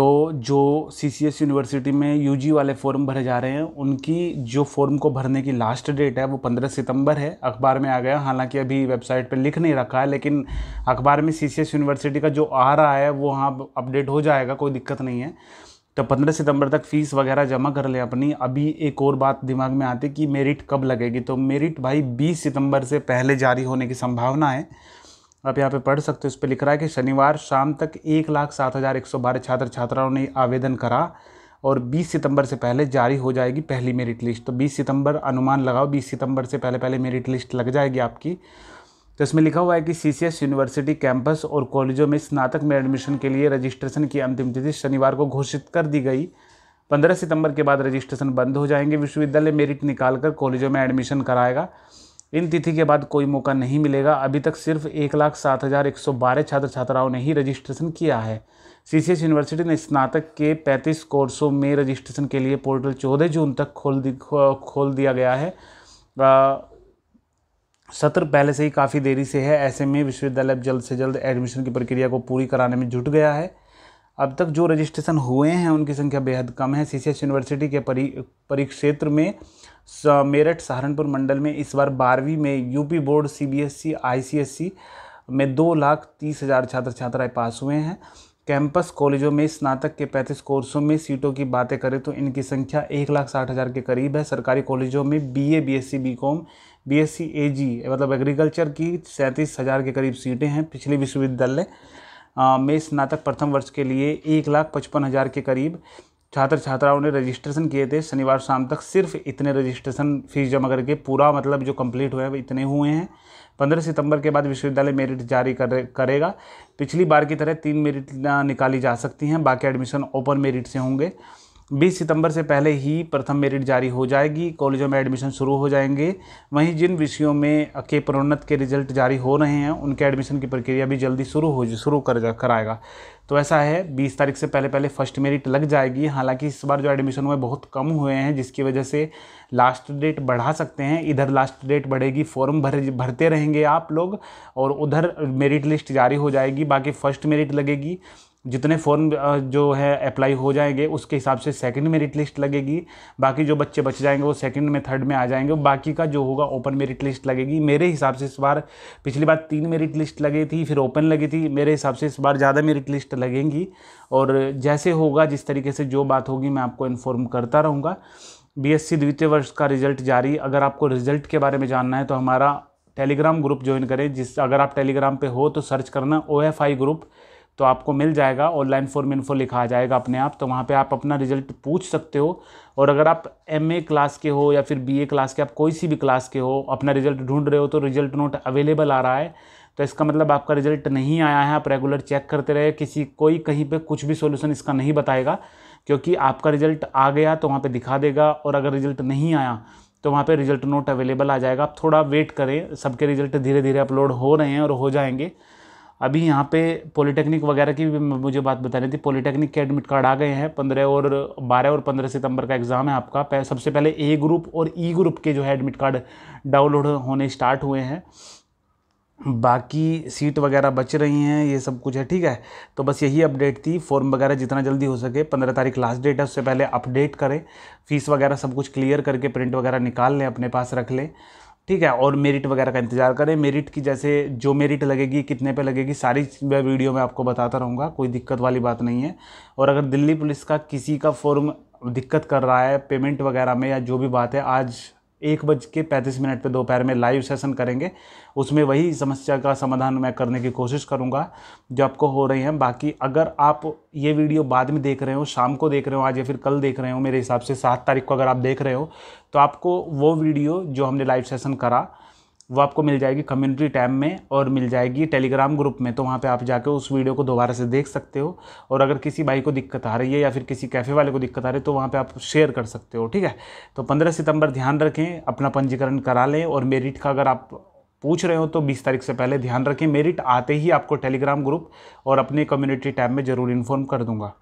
तो जो C C S university में यू जी वाले फॉर्म भरे जा रहे हैं उनकी जो फॉर्म को भरने की लास्ट डेट है वो पंद्रह सितंबर है अखबार में आ गया हालांकि अभी वेबसाइट पर लिख नहीं रखा है लेकिन अखबार में सी सी एस यूनिवर्सिटी का जो आ रहा है वो हाँ अपडेट हो जाएगा कोई दिक्कत नहीं है तो पंद्रह सितंबर तक फ़ीस वगैरह जमा कर लें अपनी अभी एक और बात दिमाग में आती कि मेरिट कब लगेगी तो मेरिट भाई बीस सितंबर से पहले जारी होने की संभावना है आप यहाँ पे पढ़ सकते हो इस पर लिख रहा है कि शनिवार शाम तक एक लाख सात हज़ार एक सौ बारह छात्र छात्राओं ने आवेदन करा और 20 सितंबर से पहले जारी हो जाएगी पहली मेरिट लिस्ट तो 20 सितंबर अनुमान लगाओ 20 सितंबर से पहले पहले मेरिट लिस्ट लग जाएगी आपकी तो इसमें लिखा हुआ है कि सी यूनिवर्सिटी कैंपस और कॉलेजों में स्नातक में एडमिशन के लिए रजिस्ट्रेशन की अंतिम तिथि शनिवार को घोषित कर दी गई पंद्रह सितंबर के बाद रजिस्ट्रेशन बंद हो जाएंगे विश्वविद्यालय मेरिट निकाल कर कॉलेजों में एडमिशन कराएगा इन तिथि के बाद कोई मौका नहीं मिलेगा अभी तक सिर्फ एक लाख सात हज़ार एक सौ बारह छात्र छात्राओं ने ही रजिस्ट्रेशन किया है सी सी एस यूनिवर्सिटी ने स्नातक के पैंतीस कोर्सों में रजिस्ट्रेशन के लिए पोर्टल चौदह जून तक खोल दि खोल दिया गया है आ, सत्र पहले से ही काफ़ी देरी से है ऐसे में विश्वविद्यालय जल्द से जल्द एडमिशन की प्रक्रिया को पूरी कराने में जुट गया है अब तक जो रजिस्ट्रेशन हुए हैं उनकी संख्या बेहद कम है सी सी एस यूनिवर्सिटी के परी परिक्षेत्र में मेरठ सहारनपुर मंडल में इस बार बारहवीं में यूपी बोर्ड सीबीएसई आईसीएसई में दो लाख तीस हज़ार छात्र छात्राएँ पास हुए हैं कैंपस कॉलेजों में स्नातक के पैंतीस कोर्सों में सीटों की बातें करें तो इनकी संख्या एक लाख साठ हज़ार के करीब है सरकारी कॉलेजों में BA BSc BCom BSc AG मतलब एग्रीकल्चर की सैंतीस हज़ार के करीब सीटें हैं पिछले विश्वविद्यालय में स्नातक प्रथम वर्ष के लिए एक लाख पचपन हज़ार के करीब छात्र छात्राओं ने रजिस्ट्रेशन किए थे शनिवार शाम तक सिर्फ इतने रजिस्ट्रेशन फीस जमा करके पूरा मतलब जो कंप्लीट हुआ है इतने हुए हैं पंद्रह सितंबर के बाद विश्वविद्यालय मेरिट जारी करे, करेगा पिछली बार की तरह तीन मेरिट निकाली जा सकती हैं बाकी एडमिशन ओपन मेरिट से होंगे बीस सितंबर से पहले ही प्रथम मेरिट जारी हो जाएगी कॉलेजों में एडमिशन शुरू हो जाएंगे वहीं जिन विषयों में के प्रोन्नत के रिजल्ट जारी हो रहे हैं उनके एडमिशन की प्रक्रिया भी जल्दी शुरू हो शुरू कर जा कराएगा तो ऐसा है 20 तारीख से पहले पहले फर्स्ट मेरिट लग जाएगी हालांकि इस बार जो एडमिशन हुए बहुत कम हुए हैं जिसकी वजह से लास्ट डेट बढ़ा सकते हैं इधर लास्ट डेट बढ़ेगी फॉर्म भर भरते रहेंगे आप लोग और उधर मेरिट लिस्ट जारी हो जाएगी बाकी फर्स्ट मेरिट लगेगी जितने फॉर्म जो है अप्लाई हो जाएंगे उसके हिसाब से सेकंड मेरिट लिस्ट लगेगी बाकी जो बच्चे बच जाएंगे वो सेकंड में थर्ड में आ जाएंगे बाकी का जो होगा ओपन मेरिट लिस्ट लगेगी मेरे हिसाब से इस बार पिछली बार तीन मेरिट लिस्ट लगी थी फिर ओपन लगी थी मेरे हिसाब से इस बार ज़्यादा मेरिट लिस्ट लगेंगी और जैसे होगा जिस तरीके से जो बात होगी मैं आपको इन्फॉर्म करता रहूँगा बी द्वितीय वर्ष का रिजल्ट जारी अगर आपको रिजल्ट के बारे में जानना है तो हमारा टेलीग्राम ग्रुप ज्वाइन करें जिस अगर आप टेलीग्राम पे हो तो सर्च करना ओ ग्रुप तो आपको मिल जाएगा ऑनलाइन फॉर्म इन्फो लिखा आ जाएगा अपने आप तो वहाँ पे आप अपना रिजल्ट पूछ सकते हो और अगर आप एम क्लास के हो या फिर बी क्लास के आप कोई सी भी क्लास के हो अपना रिजल्ट ढूंढ रहे हो तो रिजल्ट नोट अवेलेबल आ रहा है तो इसका मतलब आपका रिजल्ट नहीं आया है आप रेगुलर चेक करते रहे किसी कोई कहीं पर कुछ भी सोल्यूशन इसका नहीं बताएगा क्योंकि आपका रिजल्ट आ गया तो वहाँ पर दिखा देगा और अगर रिजल्ट नहीं आया तो वहाँ पर रिजल्ट नोट अवेलेबल आ जाएगा आप थोड़ा वेट करें सबके रिजल्ट धीरे धीरे अपलोड हो रहे हैं और हो जाएंगे अभी यहाँ पे पॉलिटेक्निक वगैरह की भी मुझे बात बतानी थी पॉलिटेक्निक के एडमिट कार्ड आ गए हैं पंद्रह और बारह और पंद्रह सितंबर का एग्ज़ाम है आपका सबसे पहले ए ग्रुप और ई e ग्रुप के जो है एडमिट कार्ड डाउनलोड होने स्टार्ट हुए हैं बाकी सीट वगैरह बच रही हैं ये सब कुछ है ठीक है तो बस यही अपडेट थी फॉर्म वगैरह जितना जल्दी हो सके पंद्रह तारीख लास्ट डेट है उससे पहले अपडेट करें फीस वगैरह सब कुछ क्लियर करके प्रिंट वगैरह निकाल लें अपने पास रख लें ठीक है और मेरिट वगैरह का इंतजार करें मेरिट की जैसे जो मेरिट लगेगी कितने पे लगेगी सारी मैं वीडियो में आपको बताता रहूँगा कोई दिक्कत वाली बात नहीं है और अगर दिल्ली पुलिस का किसी का फॉर्म दिक्कत कर रहा है पेमेंट वगैरह में या जो भी बात है आज एक बज के पैंतीस मिनट पे दोपहर में लाइव सेशन करेंगे उसमें वही समस्या का समाधान मैं करने की कोशिश करूँगा जो आपको हो रही हैं बाकी अगर आप ये वीडियो बाद में देख रहे हो शाम को देख रहे हो आज या फिर कल देख रहे हो मेरे हिसाब से सात तारीख को अगर आप देख रहे हो तो आपको वो वीडियो जो हमने लाइव सेशन करा वो आपको मिल जाएगी कम्युनिटी टैब में और मिल जाएगी टेलीग्राम ग्रुप में तो वहाँ पे आप जाके उस वीडियो को दोबारा से देख सकते हो और अगर किसी भाई को दिक्कत आ रही है या फिर किसी कैफ़े वाले को दिक्कत आ रही है तो वहाँ पे आप शेयर कर सकते हो ठीक है तो पंद्रह सितंबर ध्यान रखें अपना पंजीकरण करा लें और मेरिट का अगर आप पूछ रहे हो तो बीस तारीख से पहले ध्यान रखें मेरिट आते ही आपको टेलीग्राम ग्रुप और अपने कम्युनिटी टैब में ज़रूर इन्फॉर्म कर दूँगा